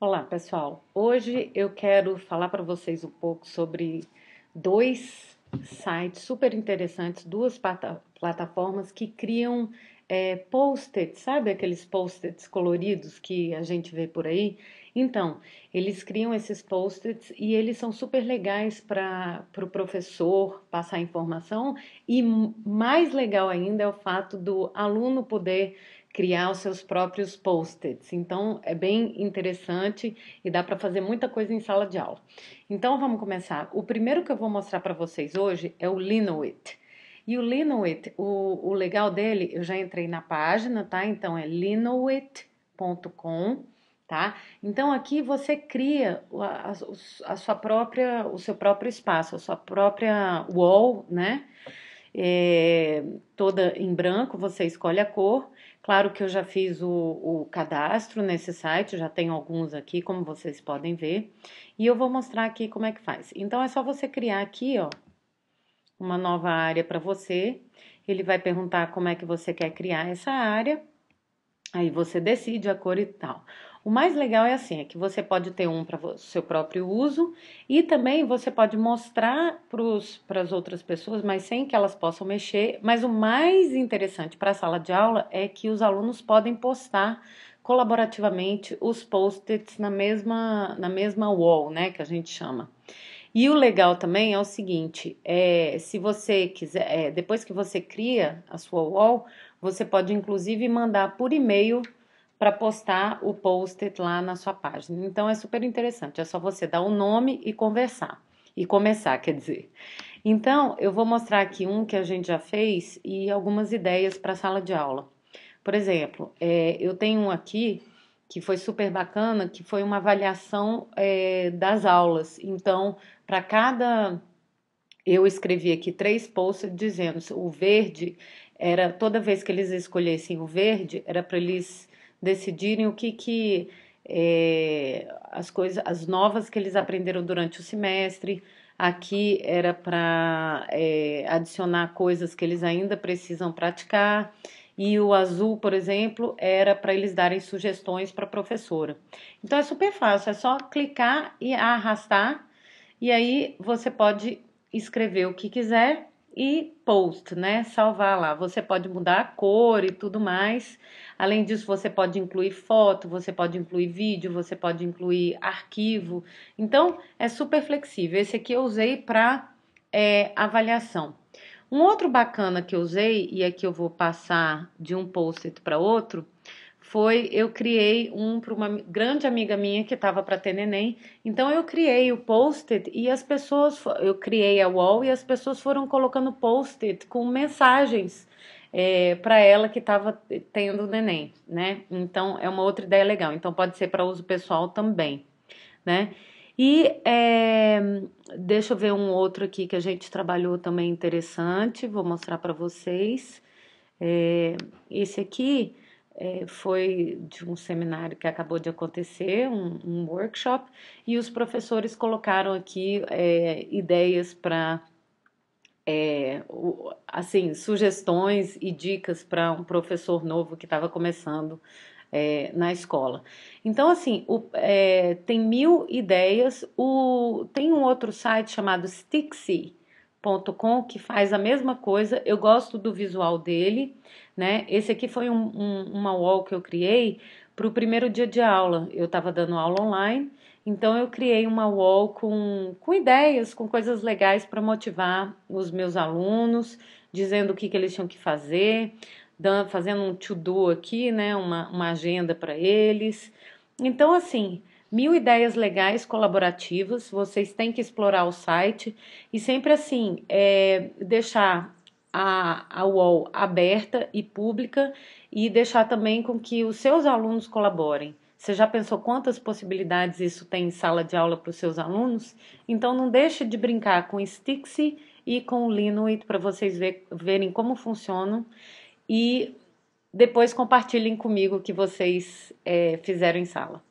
Olá, pessoal. Hoje eu quero falar para vocês um pouco sobre dois sites super interessantes, duas plataformas que criam é, post-its, sabe aqueles post-its coloridos que a gente vê por aí? Então, eles criam esses post-its e eles são super legais para o pro professor passar informação e mais legal ainda é o fato do aluno poder criar os seus próprios post-its. Então, é bem interessante e dá para fazer muita coisa em sala de aula. Então, vamos começar. O primeiro que eu vou mostrar para vocês hoje é o Linoit. E o Linoit, o, o legal dele, eu já entrei na página, tá? Então, é linoit.com.br tá? Então aqui você cria a, a, a sua própria, o seu próprio espaço, a sua própria wall, né? É, toda em branco, você escolhe a cor. Claro que eu já fiz o, o cadastro nesse site, já tem alguns aqui, como vocês podem ver. E eu vou mostrar aqui como é que faz. Então é só você criar aqui, ó, uma nova área para você. Ele vai perguntar como é que você quer criar essa área. Aí você decide a cor e tal. O mais legal é assim, é que você pode ter um para o seu próprio uso e também você pode mostrar para as outras pessoas, mas sem que elas possam mexer. Mas o mais interessante para a sala de aula é que os alunos podem postar colaborativamente os post-its na mesma, na mesma wall, né, que a gente chama. E o legal também é o seguinte, é, se você quiser, é, depois que você cria a sua wall, você pode inclusive mandar por e-mail para postar o post lá na sua página. Então é super interessante, é só você dar o um nome e conversar e começar, quer dizer. Então, eu vou mostrar aqui um que a gente já fez e algumas ideias para sala de aula. Por exemplo, é, eu tenho um aqui que foi super bacana, que foi uma avaliação é, das aulas. Então, para cada. Eu escrevi aqui três posts dizendo o verde era toda vez que eles escolhessem o verde, era para eles decidirem o que que é, as coisas, as novas que eles aprenderam durante o semestre. Aqui era para é, adicionar coisas que eles ainda precisam praticar. E o azul, por exemplo, era para eles darem sugestões para a professora. Então é super fácil, é só clicar e arrastar, e aí você pode escrever o que quiser e post, né? Salvar lá. Você pode mudar a cor e tudo mais. Além disso, você pode incluir foto, você pode incluir vídeo, você pode incluir arquivo. Então, é super flexível. Esse aqui eu usei para é, avaliação. Um outro bacana que eu usei, e aqui eu vou passar de um post para outro, foi eu criei um para uma grande amiga minha que estava para ter neném. Então eu criei o post-it e as pessoas eu criei a wall e as pessoas foram colocando post-it com mensagens é, para ela que estava tendo neném, né? Então é uma outra ideia legal. Então pode ser para uso pessoal também, né? E é, deixa eu ver um outro aqui que a gente trabalhou também interessante. Vou mostrar para vocês. É, esse aqui é, foi de um seminário que acabou de acontecer, um, um workshop, e os professores colocaram aqui é, ideias para. É, eh, assim, sugestões e dicas para um professor novo que estava começando é, na escola. Então, assim, o, é, tem mil ideias. O, tem um outro site chamado Stixy, com, que faz a mesma coisa. Eu gosto do visual dele, né? Esse aqui foi um, um, uma wall que eu criei para o primeiro dia de aula. Eu estava dando aula online, então eu criei uma wall com, com ideias, com coisas legais para motivar os meus alunos, dizendo o que, que eles tinham que fazer, dando, fazendo um to-do aqui, né? Uma, uma agenda para eles. Então, assim, mil ideias legais colaborativas, vocês têm que explorar o site e sempre assim é, deixar a, a UOL aberta e pública e deixar também com que os seus alunos colaborem. Você já pensou quantas possibilidades isso tem em sala de aula para os seus alunos? Então não deixe de brincar com o Stixi e com o Linux para vocês ver, verem como funcionam e depois compartilhem comigo o que vocês é, fizeram em sala.